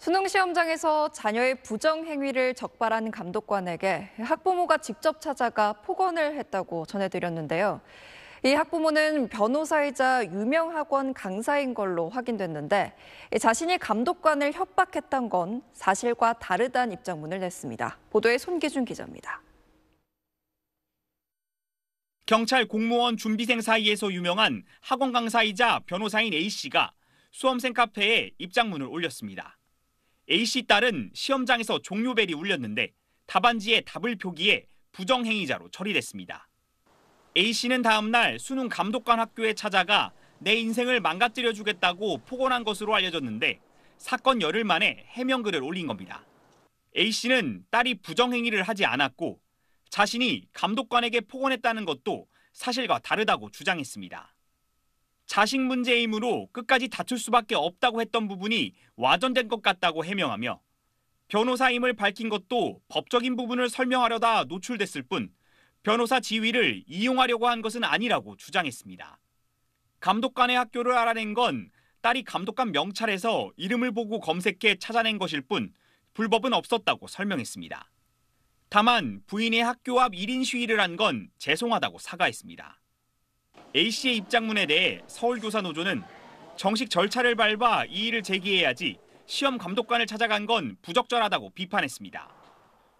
수능 시험장에서 자녀의 부정 행위를 적발한 감독관에게 학부모가 직접 찾아가 폭언을 했다고 전해드렸는데요. 이 학부모는 변호사이자 유명 학원 강사인 걸로 확인됐는데 자신이 감독관을 협박했던 건 사실과 다르다는 입장문을 냈습니다. 보도에 손기준 기자입니다. 경찰 공무원 준비생 사이에서 유명한 학원 강사이자 변호사인 A 씨가 수험생 카페에 입장문을 올렸습니다. A씨 딸은 시험장에서 종료벨이 울렸는데 답안지에 답을 표기해 부정행위자로 처리됐습니다. A씨는 다음날 수능 감독관 학교에 찾아가 내 인생을 망가뜨려 주겠다고 폭언한 것으로 알려졌는데 사건 열흘 만에 해명글을 올린 겁니다. A씨는 딸이 부정행위를 하지 않았고 자신이 감독관에게 폭언했다는 것도 사실과 다르다고 주장했습니다. 자식 문제이므로 끝까지 다툴 수밖에 없다고 했던 부분이 와전된 것 같다고 해명하며 변호사임을 밝힌 것도 법적인 부분을 설명하려다 노출됐을 뿐 변호사 지위를 이용하려고 한 것은 아니라고 주장했습니다. 감독관의 학교를 알아낸 건 딸이 감독관 명찰에서 이름을 보고 검색해 찾아낸 것일 뿐 불법은 없었다고 설명했습니다. 다만 부인의 학교 앞 1인 시위를 한 건 죄송하다고 사과했습니다. A씨의 입장문에 대해 서울교사노조는 정식 절차를 밟아 이의를 제기해야지 시험 감독관을 찾아간 건 부적절하다고 비판했습니다.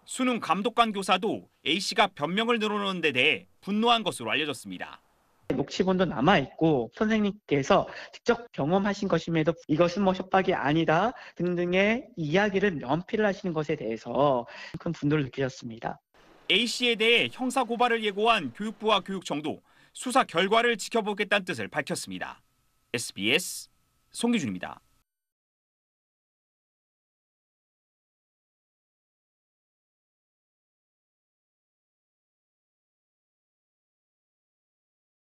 수능 감독관 교사도 A씨가 변명을 늘어놓는 데 대해 분노한 것으로 알려졌습니다. 녹취본도 남아 있고 선생님께서 직접 경험하신 것임에도 이것은 뭐 협박이 아니다 등등의 이야기를 면피를 하시는 것에 대해서 큰 분노를 느끼셨습니다. A 씨에 대해 형사 고발을 예고한 교육부와 교육청도 수사 결과를 지켜보겠다는 뜻을 밝혔습니다. SBS 송기준입니다.